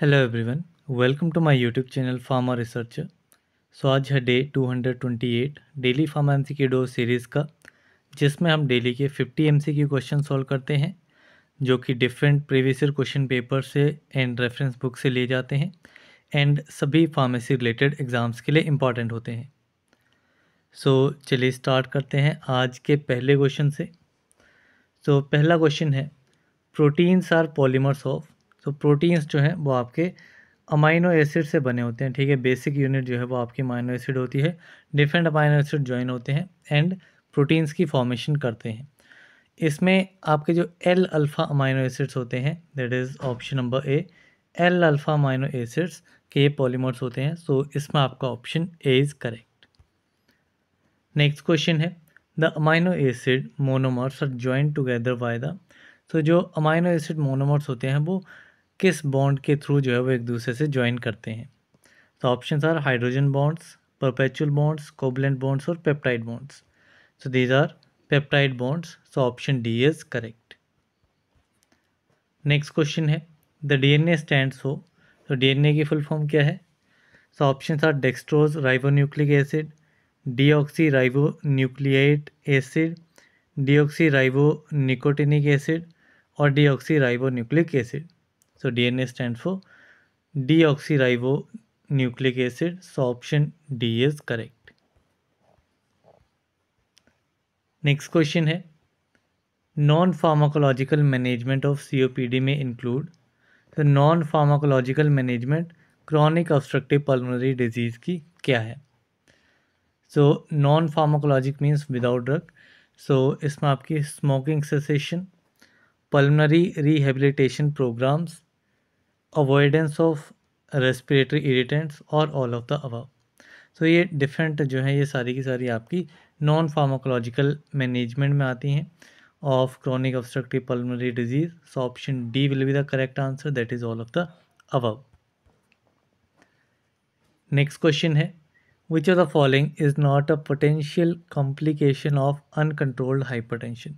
Hello everyone welcome to my YouTube channel pharma research so आज है day 228 daily pharma MCQ dose series का जिसमें हम daily के 50 एमसीक्यू क्वेश्चन सॉल्व करते हैं जो कि different previous year question paper से एंड रेफरेंस बुक से लिए जाते हैं एंड सभी फार्मेसी रिलेटेड एग्ज़ाम्स के लिए इम्पॉर्टेंट होते हैं सो so, चलिए स्टार्ट करते हैं आज के पहले क्वेश्चन से तो so, पहला क्वेश्चन है प्रोटीन्स आर पॉलीमर्स ऑफ तो प्रोटीन्स जो हैं वो आपके अमाइनो एसिड से बने होते हैं ठीक है बेसिक यूनिट जो है वो आपकी अमाइनो एसिड होती है डिफरेंट अमाइनो एसिड ज्वाइन होते हैं एंड प्रोटीन्स की फॉर्मेशन करते हैं इसमें आपके जो एल अल्फ़ा अमाइनो एसिड्स होते हैं that is option number A L alpha amino acids के पॉलीमर्स होते हैं सो so इसमें आपका option A is correct next question है the amino acid monomers are join together by the तो जो अमाइनो एसिड मोनोमर्स होते हैं वो किस बॉन्ड के थ्रू जो है वो एक दूसरे से ज्वाइन करते हैं तो option are hydrogen bonds perpetual bonds covalent bonds और peptide bonds so these are peptide bonds so option D is correct next question है the D N A stand so तो डी एन ए की full form क्या है so option are dextrose dextrose nucleic acid deoxyribonucleotide acid deoxyribonicotinic acid और deoxyribonucleic acid So तो DNA stands for nucleic acid so option D is correct next question है non pharmacological management of COPD में include तो non pharmacological management chronic obstructive pulmonary disease की क्या है so non pharmacologic means without drug so इसमें आपकी smoking cessation pulmonary rehabilitation programmes avoidance of respiratory irritants और all of the above so ये different जो है ये सारी की सारी आपकी नॉन फार्माकोलॉजिकल मैनेजमेंट में आती हैं of chronic obstructive pulmonary disease so option D will be the correct answer that is all of the above next question है which of the following is not a potential complication of uncontrolled hypertension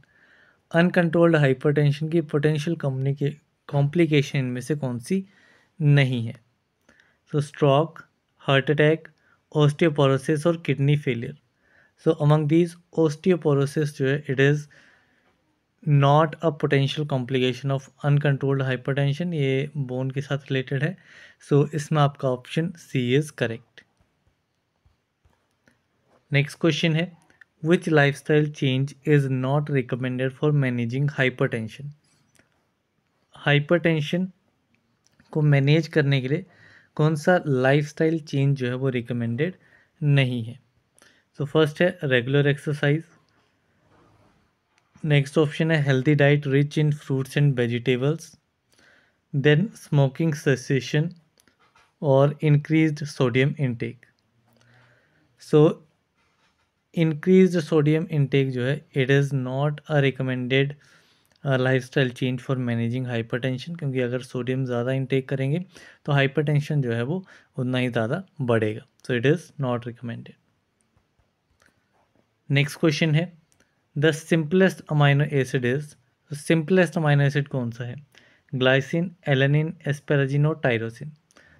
uncontrolled hypertension की potential complication इनमें से कौन सी नहीं है so stroke heart attack osteoporosis और kidney failure so among these osteoporosis जो है it is not a potential complication of uncontrolled hypertension ये बोन के साथ रिलेटेड है सो so, इसमें आपका option C is correct next question है which lifestyle change is not recommended for managing hypertension hypertension को manage करने के लिए कौन सा लाइफस्टाइल चेंज जो है वो रिकमेंडेड नहीं है तो फर्स्ट है रेगुलर एक्सरसाइज नेक्स्ट ऑप्शन है healthy diet rich in fruits and vegetables then smoking cessation और increased sodium intake so increased sodium intake जो है it is not a recommended lifestyle change for managing hypertension क्योंकि अगर sodium ज़्यादा intake करेंगे तो hypertension जो है वो उतना ही ज़्यादा बढ़ेगा so it is not recommended next question है the simplest amino acid is simplest amino acid कौन सा है ग्लाइसिन एलेनिन एस्पेराजिन और टाइरोसिन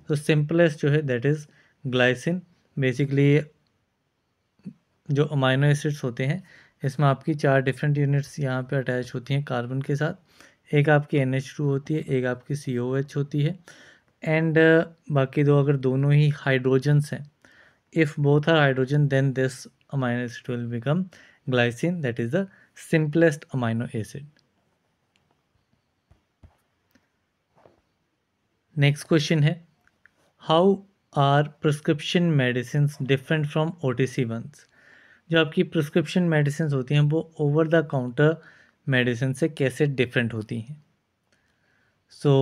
तो सिंपलेस्ट जो है दैट इज़ ग्लाइसिन बेसिकली जो अमाइनो एसिड्स होते हैं इसमें आपकी चार डिफरेंट यूनिट्स यहाँ पे अटैच होती हैं कार्बन के साथ एक आपकी एन एच टू होती है एक आपकी सी ओ एच होती है एंड uh, बाकी दो अगर दोनों ही हाइड्रोजन्स हैं if both are hydrogen then this amino acid will become glycine that is the simplest amino acid next question है how are prescription medicine different from O T C ones जो आपकी prescription medicine होती हैं वो over the counter medicine से कैसे different होती हैं so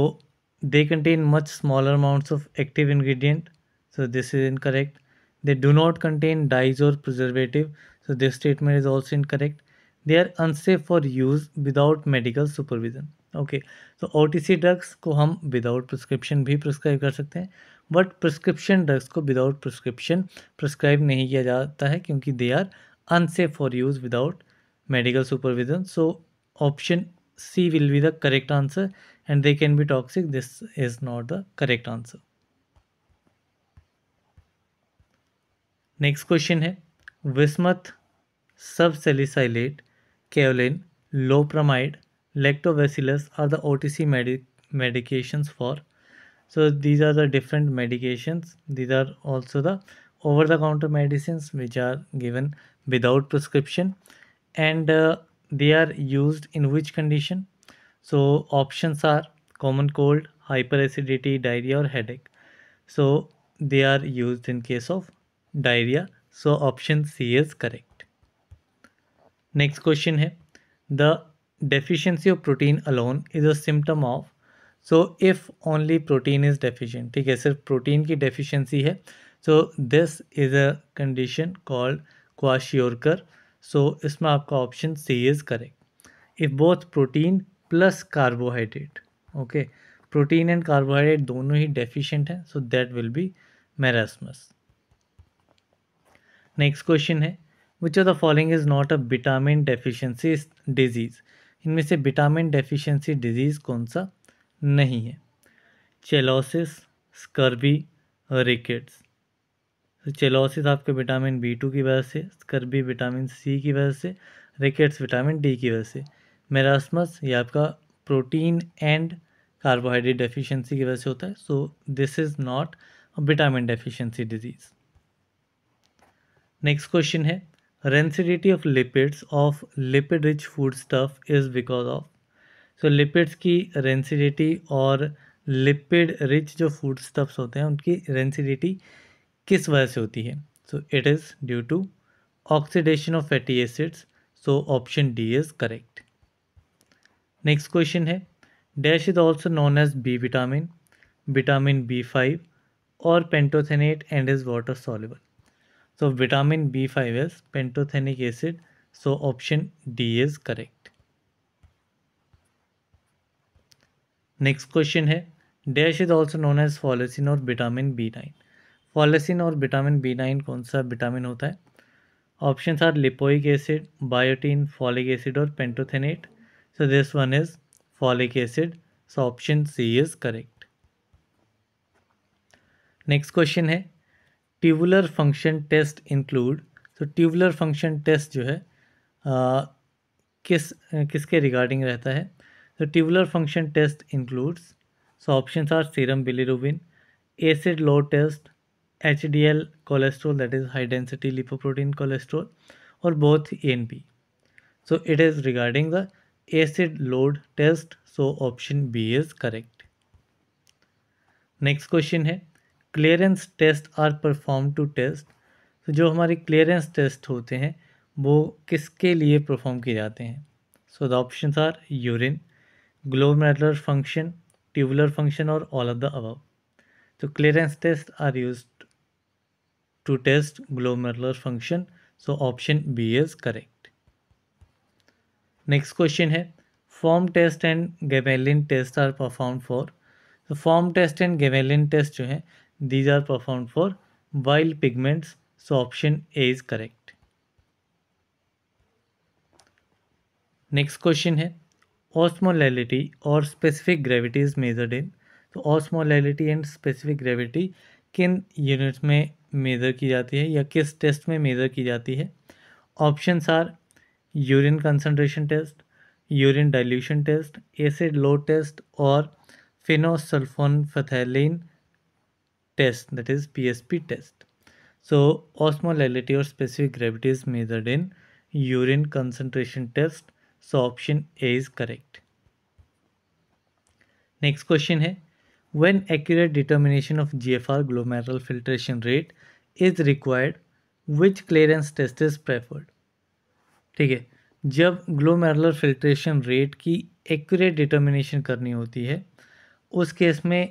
they contain much smaller amounts of active ingredient so this is incorrect they do not contain dyes और preservative so this statement is also incorrect they are unsafe for use without medical supervision okay तो O T सी drugs को हम without prescription भी prescribe कर सकते हैं but prescription drugs को without prescription prescribe नहीं किया जाता है क्योंकि they are unsafe for use without medical supervision so option C will be the correct answer and they can be toxic this is not the correct answer next question है bismuth subsalicylate kaolin loperamide lactobacillus are the OTC medications for so these are the different medications these are also the over the counter medicines which are given without prescription and uh, they are used in which condition so options are common cold hyperacidity diarrhea or headache so they are used in case of diarrhea so option c is correct next question hai the deficiency of protein alone is a symptom of so if only protein is deficient ठीक है सिर्फ protein की deficiency है so this is a condition called kwashiorkor so इसमें आपका option C is correct if both protein plus carbohydrate okay protein and carbohydrate दोनों ही deficient हैं so that will be marasmus next question है which of the following is not a vitamin deficiency disease इनमें से vitamin deficiency disease कौन सा नहीं है चेलोसिस स्कर्बी रिकेट्स चेलोसिस आपके विटामिन बी टू की वजह से स्कर्बी विटामिन सी की वजह से रिकेट्स विटामिन डी की वजह से मेरासमस ये आपका प्रोटीन एंड कार्बोहाइड्रेट डेफिशिएंसी की वजह से होता है so this is not vitamin deficiency disease next question है rancidity of lipids of lipid rich food stuff is because of so lipids की रेंसिडिटी और लिपिड रिच जो फूड स्टफ्स होते हैं उनकी रेंसिडिटी किस वजह से होती है so it is due to oxidation of fatty acids so option D is correct next question है dash is also known as B vitamin vitamin B five और pantothenate and is water soluble so vitamin B five is pantothenic acid so option D is correct next question है dash is also known as folacin और vitamin B nine फॉलेसिन और vitamin B nine कौन सा vitamin होता है option are lipoic acid biotin folic acid और pantothenate so this one is folic acid so option C is correct next question है tubular function test include तो tubular function test जो है आ, किस किसके रिगार्डिंग रहता है The tubular function test includes, so options are serum bilirubin, acid low test, HDL cholesterol that is high density lipoprotein cholesterol or both A and B. So it is regarding the acid load test so option B is correct. Next question है clearance test are performed to test so जो हमारे clearance test होते हैं वो किसके लिए perform किए जाते हैं so the options are urine glomerular function tubular function और ऑल ऑफ द अबव तो clearance test are use to test glomerular function so option B is correct next question है form test and Gmelin test are perform for तो form test and Gmelin test जो है these are perform for वाइल्ड pigments so option A is correct next question है osmolality और specific gravity is measured in तो osmolality and specific gravity किन units में measure की जाती है या किस टेस्ट में मेज़र की जाती है options are urine concentration test urine dilution test acid load test और phenolsulfonphthalein test that is PSP test so osmolality और specific gravity is measured in urine concentration test so option A is correct next question है when of G F R glomerular filtration rate is required which clearance test is preferred ठीक है जब glomerular filtration rate की accurate determination करनी होती है उस case में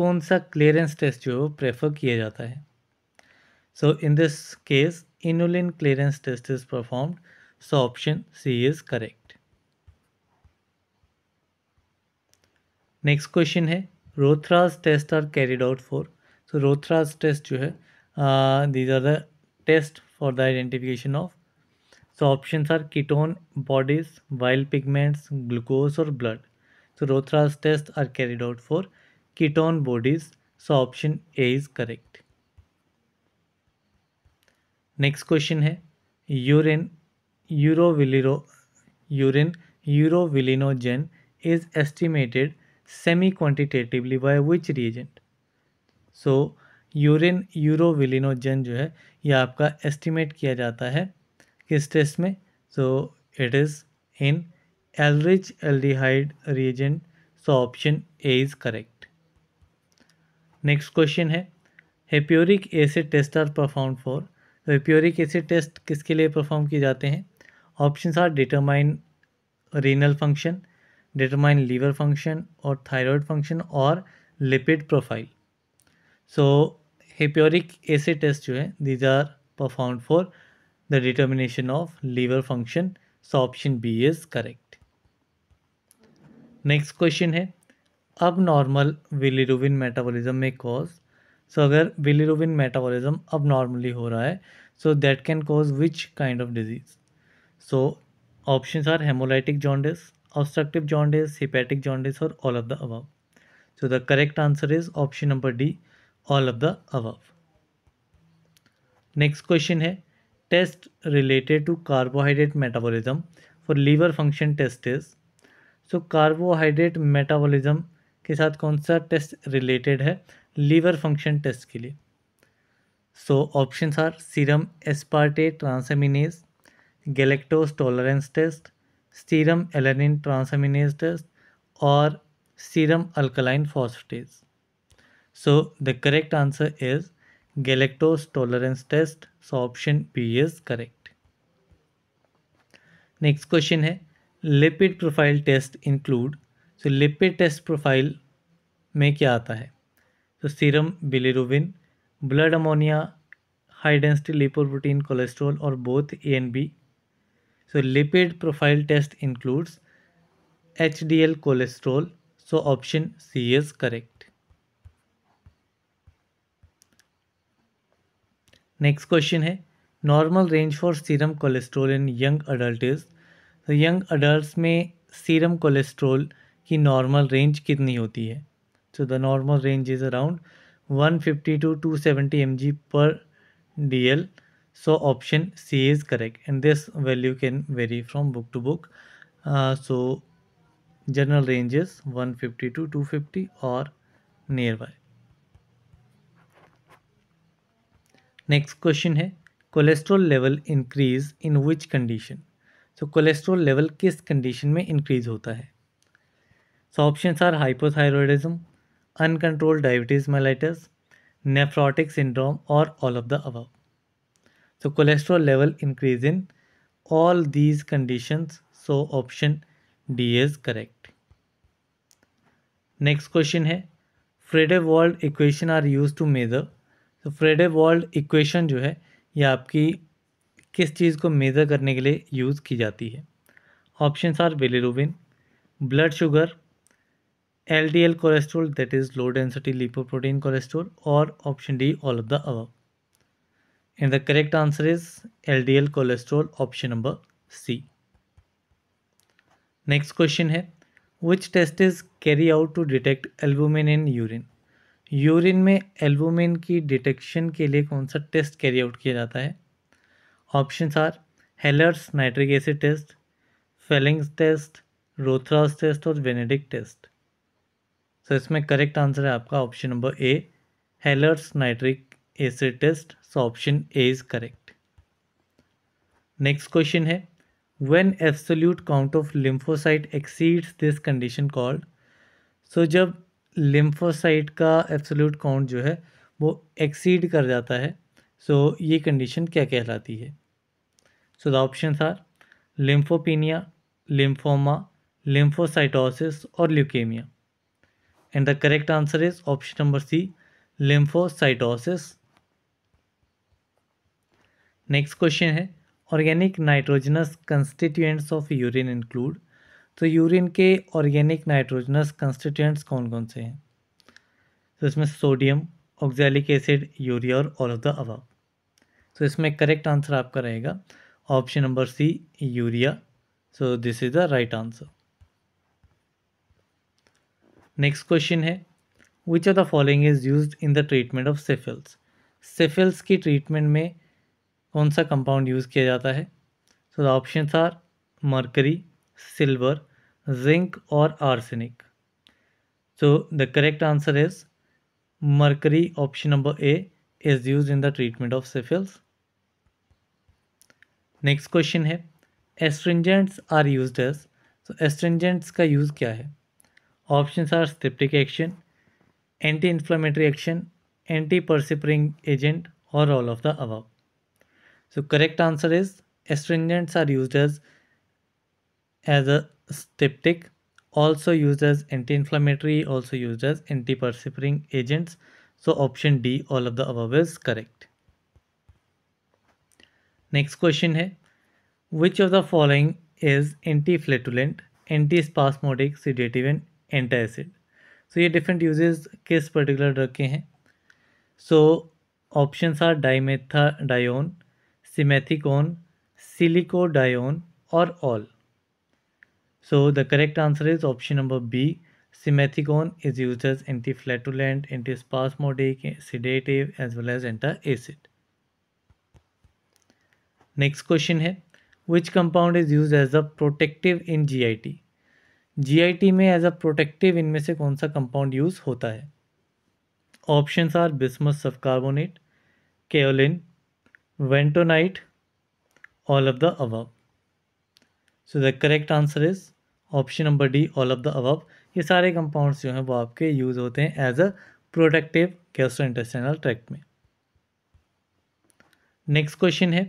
कौन सा क्लियरेंस टेस्ट जो है वो प्रेफर किया जाता है so in this case inulin clearance test is performed so option C is correct next question है Rothera's test are carried out for so Rothera's test जो है these are the test for the identification of so option are ketone bodies वाइल्ड pigments glucose और blood so Rothera's test are carried out for ketone bodies so option A is correct next question है urine यूरोविलिरो urine यूरोविलिनोजेन is estimated semi quantitatively by which reagent so urine urobilinogen जो है यह आपका estimate किया जाता है किस टेस्ट में so it is in L Ehrlich aldehyde reagent so option A is correct next question है hippuric acid test are perform for hippuric acid test किसके लिए परफॉर्म किए जाते हैं option are determine renal function determine liver function or thyroid function or lipid profile. So hepauric acid test जो है these are performed for the determination of liver function. So option B is correct. Next question है abnormal bilirubin metabolism में cause so अगर bilirubin metabolism abnormally हो रहा है so that can cause which kind of disease so options are haemolytic jaundice obstructive jaundice hepatic jaundice और all of the above. So the correct answer is option number D all of the above. Next question है test related to carbohydrate metabolism for liver function test is so carbohydrate metabolism के साथ कौन सा test related है liver function test के लिए so option are serum aspartate transaminase galactose tolerance test serum alanine transaminases और serum alkaline phosphatase so the correct answer is galactose tolerance test so option B is correct next question है lipid profile test include so lipid test profile में क्या आता है तो serum bilirubin blood ammonia high density lipoprotein cholesterol और both A and B So lipid profile test includes HDL cholesterol. So option C is correct. Next question है normal range for serum cholesterol in young adult is तो young adult में serum cholesterol की normal range कितनी होती है so the normal range is around 150 to 270 mg per dl so option c is correct and this value can vary from book to book uh, so general range is 150 to 250 or nearby next question hai cholesterol level increase in which condition so cholesterol level kis condition mein increase hota hai so options are hypothyroidism uncontrolled diabetes mellitus nephrotic syndrome or all of the above तो cholesterol level increase in all these conditions so option D is correct next question है Friedewald equation are use to measure तो Wald equation जो है ये आपकी किस चीज़ को measure करने के लिए यूज़ की जाती है options are bilirubin blood sugar L D L cholesterol that is low density lipoprotein cholesterol और option D all of the above And the correct answer is LDL cholesterol option number C. Next question है which test is carry out to detect albumin in urine urine में albumin की detection के लिए कौन सा test carry out किया जाता है option are Heller's nitric acid test Fehling's test Rothera's test और वेनेडिक टेस्ट सो so, इसमें करेक्ट आंसर है आपका option number A Heller's nitric acid test so option A is correct next question है when absolute count of lymphocyte exceeds this condition called so जब lymphocyte का absolute count जो है वो exceed कर जाता है सो so, ये कंडीशन क्या कहलाती है so the option are lymphopenia lymphoma lymphocytosis और leukaemia and the correct answer is option number C lymphocytosis next question है organic nitrogenous constituents of urine include तो यूरिन के ऑर्गेनिक नाइट्रोजनस कंस्टिट्यूएंट्स कौन कौन से हैं तो इसमें सोडियम ऑक्जैलिक एसिड यूरिया और ऑल ऑफ द अवाब तो इसमें करेक्ट आंसर आपका रहेगा option number C urea so this is the right answer next question है which of the following is use in the treatment of syphilis syphilis की treatment में कौन सा compound use किया जाता है so the options are mercury silver zinc और arsenic so the correct answer is mercury option number A is use in the treatment of syphilis next question है astringents are use as so astringents का use क्या है option are styptic action anti inflammatory action anti perspiring agent और all of the above So correct answer is astringents are used as, as a styptic, also used as anti-inflammatory, also used as antiperspiring agents. So option D, all of the above is correct. Next question है which of the following is anti-flatulent, anti-spasmodic, sedative and antacid? So ये different uses case particular drug के हैं? So options are dimetha simethicone सिलिकोडायोन और all so the correct answer is option number B simethicone is use as anti flatulent anti spasmodic sedative as well as antacid next question है which compound is use as a protective in G G I T I T में as a protective इनमें से कौन सा compound use होता है option are bismuth sub carbonate kaolin Bentonite, all of the above. So the correct answer is option number D all of the above ये सारे compounds जो हैं वो आपके यूज़ होते हैं as a protective gastrointestinal tract में next question है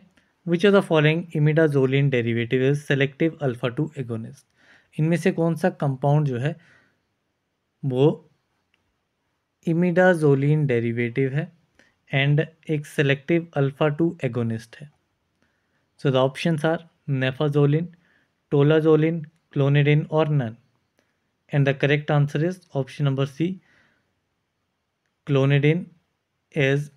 which of the following imidazoline derivative is selective alpha two agonist इनमें से कौन सा कंपाउंड जो है वो इमिडाजोलिन डेरिवेटिव है एंड एक सेलेक्टिव अल्फा टू एगोनिस्ट है so the options are naphazoline tolazoline clonidine और none and the correct answer is option number C clonidine as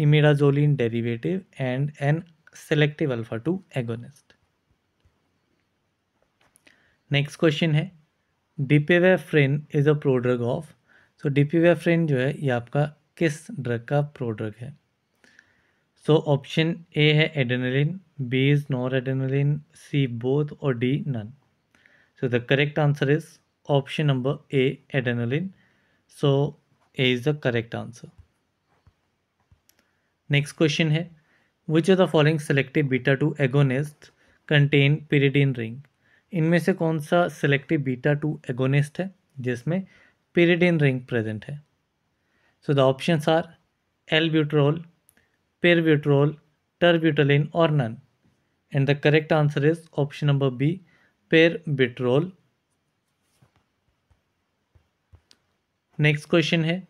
imidazoline derivative and an selective alpha two agonist next question है dipivefrin is a prodrug of so dipivefrin जो है ये आपका किस drug का prodrug है so option A है adrenaline B is noradrenaline C both और D none so the correct answer is option number A adrenaline so A is the correct answer next question है which of the following selective beta two agonist contain pyridine ring इनमें से कौन सा selective beta two agonist है जिसमें pyridine ring present है So the options are L-buterol, perbuterol, terbutylene or none. And the correct answer is option number B, perbuterol. Next question है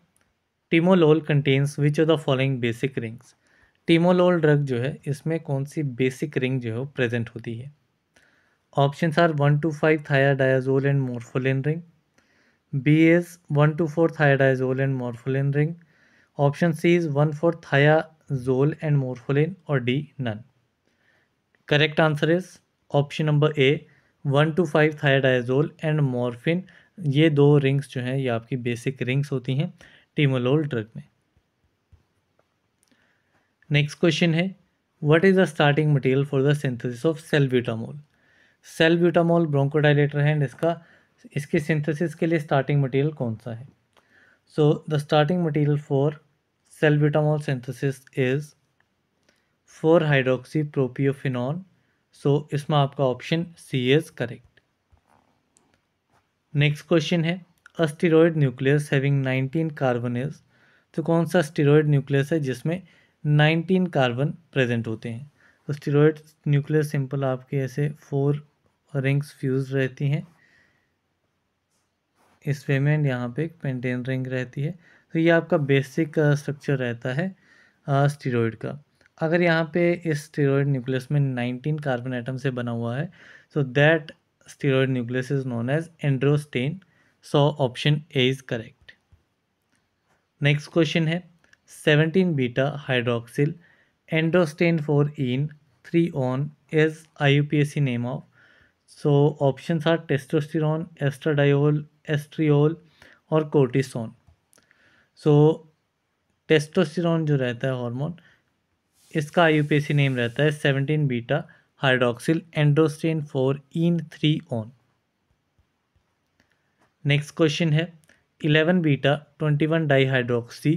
timolol contains which of the following basic rings timolol drug जो है इसमें कौन सी basic ring जो है present होती है options are one two five thiadiazole and morpholine ring B is one two four thiazole and morpholine ring option C is one four thiazole and morpholine और D none correct answer is option number A one two five thiadiazole and morphine ये दो rings जो हैं ये आपकी basic rings होती हैं timolol drug में नेक्स्ट क्वेश्चन है what is the starting material for the synthesis of salbutamol salbutamol bronchodilator है एंड इसका इसके सिंथेसिस के लिए स्टार्टिंग मटेरियल कौन सा है so the starting material for salbutamol synthesis is four hydroxy propiophenone सो इसमें आपका option C is correct next question है a steroid nucleus having 19 carbon is तो कौन सा स्टीरोयड न्यूक्लियस है जिसमें 19 कार्बन प्रेजेंट होते हैं तो स्टीरोइड न्यूक्लियस सिंपल आपके ऐसे फोर रिंग्स फ्यूज रहती हैं इस पेमेंट यहाँ पे एक पेंटेन रिंग रहती है तो ये आपका बेसिक स्ट्रक्चर uh, रहता है स्टीरोइड uh, का अगर यहाँ पे इस स्टेरॉइड न्यूक्लियस में नाइनटीन कार्बन एटम से बना हुआ है so that steroid nucleus is known as androstane so option A is correct next question है seventeen beta hydroxyl androstene four en three one is I name of so option are testosterone estradiol estriol और cortisone so testosterone जो रहता है hormone इसका I name रहता है seventeen beta hydroxyl androstene four en three one next question है eleven beta twenty one dihydroxy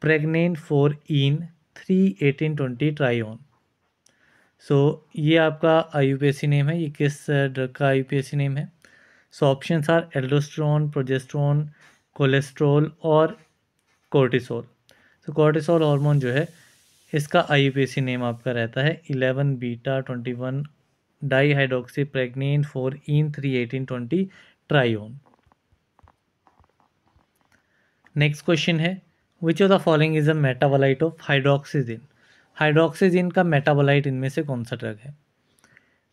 pregnene four en three eighteen twenty trione so ये आपका आई name है ये किस ड्रग uh, का आई नेम है so option are aldosterone progesterone cholesterol और cortisol तो कोर्टिसोल हार्मोन जो है इसका आई नेम आपका रहता है eleven beta twenty one dihydroxy pregnene four en three eighteen twenty trione next question है which of the following is a metabolite of hydroxyzine hydroxyzine का मेटाबोलाइट इनमें से कौन सा ड्रग है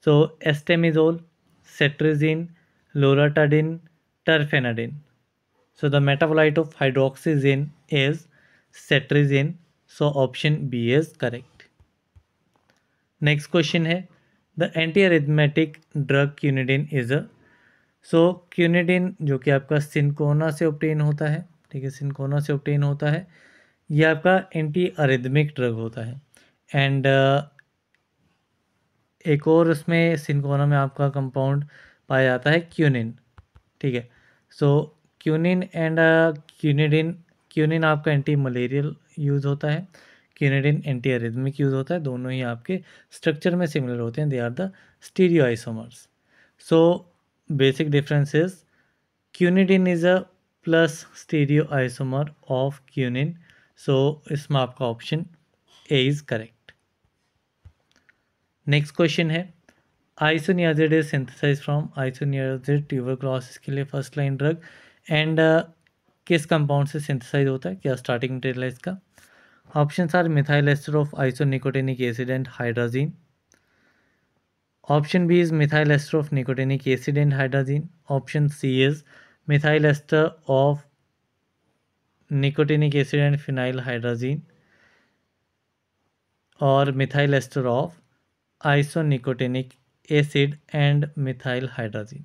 so astemizole cetirizine loratadine, terfenadine So the metabolite of hydroxyzine is cetirizine So option B is correct. Next question है the antiarrhythmic drug quinidine is a so quinidine जो कि आपका सिनकोना से ऑप्टेन होता है ठीक है सिनकोना से ऑप्टेन होता है यह आपका एंटी अरिदमिक ड्रग होता है एंड uh, एक और उसमें सिनकोना में आपका कंपाउंड पाया जाता है क्यूनिन ठीक है so quinine and uh, quinidine quinine आपका एंटी मलेरियल यूज़ होता है क्यूनिडिन एंटी अरिदमिक यूज़ होता है दोनों ही आपके स्ट्रक्चर में सिमिलर होते हैं they are the stereoisomers so basic difference quinidine is a plus stereoisomer of quinine so इसमें आपका option A is correct next question है isoniazid is synthesize from tuber tuberculosis के लिए first line drug and किस compound से synthesize होता है क्या स्टार्टिंग मटेरियल है इसका option are methyl ester of isonicotinic acid and hydrazine option B is methyl ester of nicotinic acid and hydrazine option C is methyl ester of nicotinic acid and phenylhydrazine और methyl ester of isonicotinic acid and methyl hydrazine.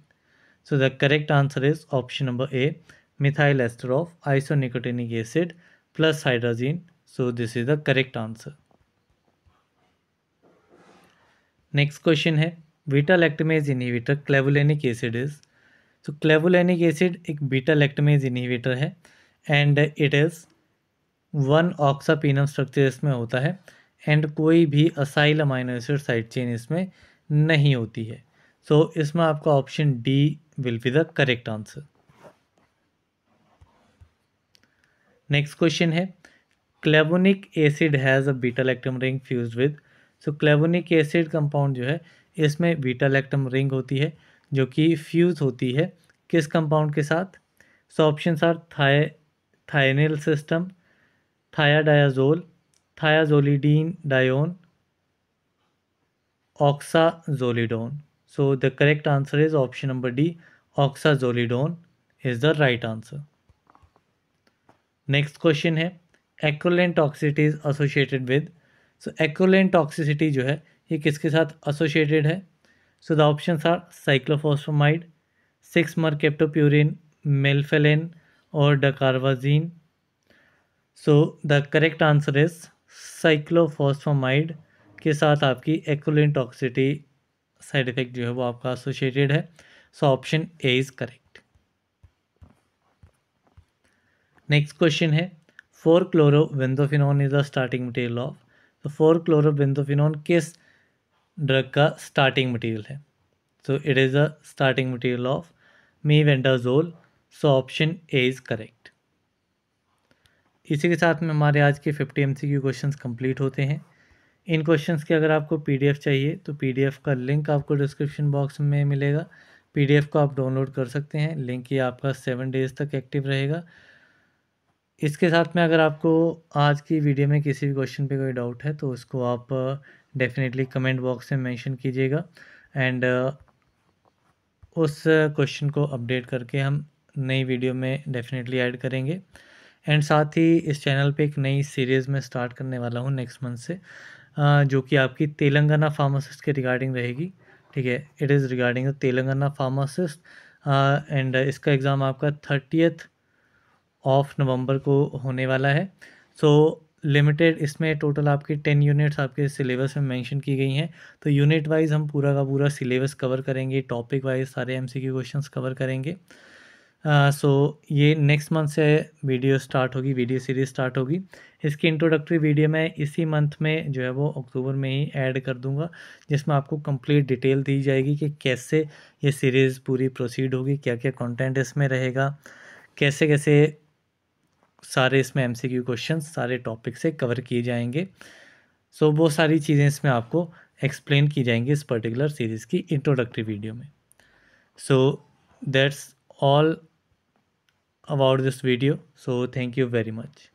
So the correct answer is option number A, methyl ester of isonicotinic acid plus hydrazine. So this is the correct answer. Next question है beta lactamase inhibitor clavulanic acid is. So clavulanic acid एक beta lactamase inhibitor है and it is one oxapenam structure इसमें होता है and कोई भी acyl amino acid side chain इसमें नहीं होती है सो so, इसमें आपका option D will be the correct answer next question है clavulanic acid has a beta lactam ring fused with so clavulanic acid compound जो है इसमें बीटा लैक्टम रिंग होती है जो कि फ्यूज़ होती है किस कंपाउंड के साथ सो option are thi thienyl system thiadiazole thiazolidinedione oxazolidone. So the correct answer is option number D Oxazolidone is the right answer next question है acrolein toxicity is associated with so acrolein toxicity जो है ये किसके साथ associated है so the option are cyclophosphamide six mercaptopurine melphalan और dacarbazine so the correct answer is cyclophosphamide के साथ आपकी एक्लिन टॉक्सिटी साइड इफेक्ट जो है वो आपका एसोसिएटेड है so option A is correct next question है four chlorobenzophenone is the starting material of तो फोर क्लोरो बेंदोफिन किस ड्रग का स्टार्टिंग मटेरियल है so it is the starting material of mebendazole so option A is correct इसी के साथ में हमारे आज के fifty M C question complete होते हैं इन क्वेश्चंस के अगर आपको पीडीएफ चाहिए तो पीडीएफ का लिंक आपको डिस्क्रिप्शन बॉक्स में मिलेगा पीडीएफ को आप डाउनलोड कर सकते हैं लिंक ये आपका सेवन डेज़ तक एक्टिव रहेगा इसके साथ में अगर आपको आज की वीडियो में किसी भी क्वेश्चन पे कोई डाउट है तो उसको आप डेफिनेटली कमेंट बॉक्स में मैंशन कीजिएगा एंड uh, उस क्वेश्चन uh, को अपडेट करके हम नई वीडियो में डेफिनेटली ऐड करेंगे एंड साथ ही इस चैनल पे एक नई सीरीज़ में स्टार्ट करने वाला हूँ नेक्स्ट मंथ से जो कि आपकी तेलंगाना फार्मासिस्ट के रिगार्डिंग रहेगी ठीक है it is regarding Telangana pharmacist and इसका एग्ज़ाम आपका थर्टियथ ऑफ नवंबर को होने वाला है सो लिमिटेड इसमें टोटल आपके टेन यूनिट्स आपके सिलेबस में मेंशन की गई हैं तो यूनिट वाइज हम पूरा का पूरा सिलेबस कवर करेंगे टॉपिक वाइज सारे एमसीक्यू क्वेश्चंस कवर करेंगे सो uh, so, ये नेक्स्ट मंथ से वीडियो स्टार्ट होगी वीडियो सीरीज स्टार्ट होगी इसकी इंट्रोडक्टरी वीडियो मैं इसी मंथ में जो है वो अक्टूबर में ही ऐड कर दूंगा जिसमें आपको कंप्लीट डिटेल दी जाएगी कि कैसे ये सीरीज़ पूरी प्रोसीड होगी क्या क्या कंटेंट इसमें रहेगा कैसे कैसे सारे इसमें एम सी क्वेश्चन सारे टॉपिक से कवर किए जाएंगे सो so, वो सारी चीज़ें इसमें आपको एक्सप्लेन की जाएंगी इस पर्टिकुलर सीरीज़ की इंट्रोडक्टरी वीडियो में so that's all about this video so thank you very much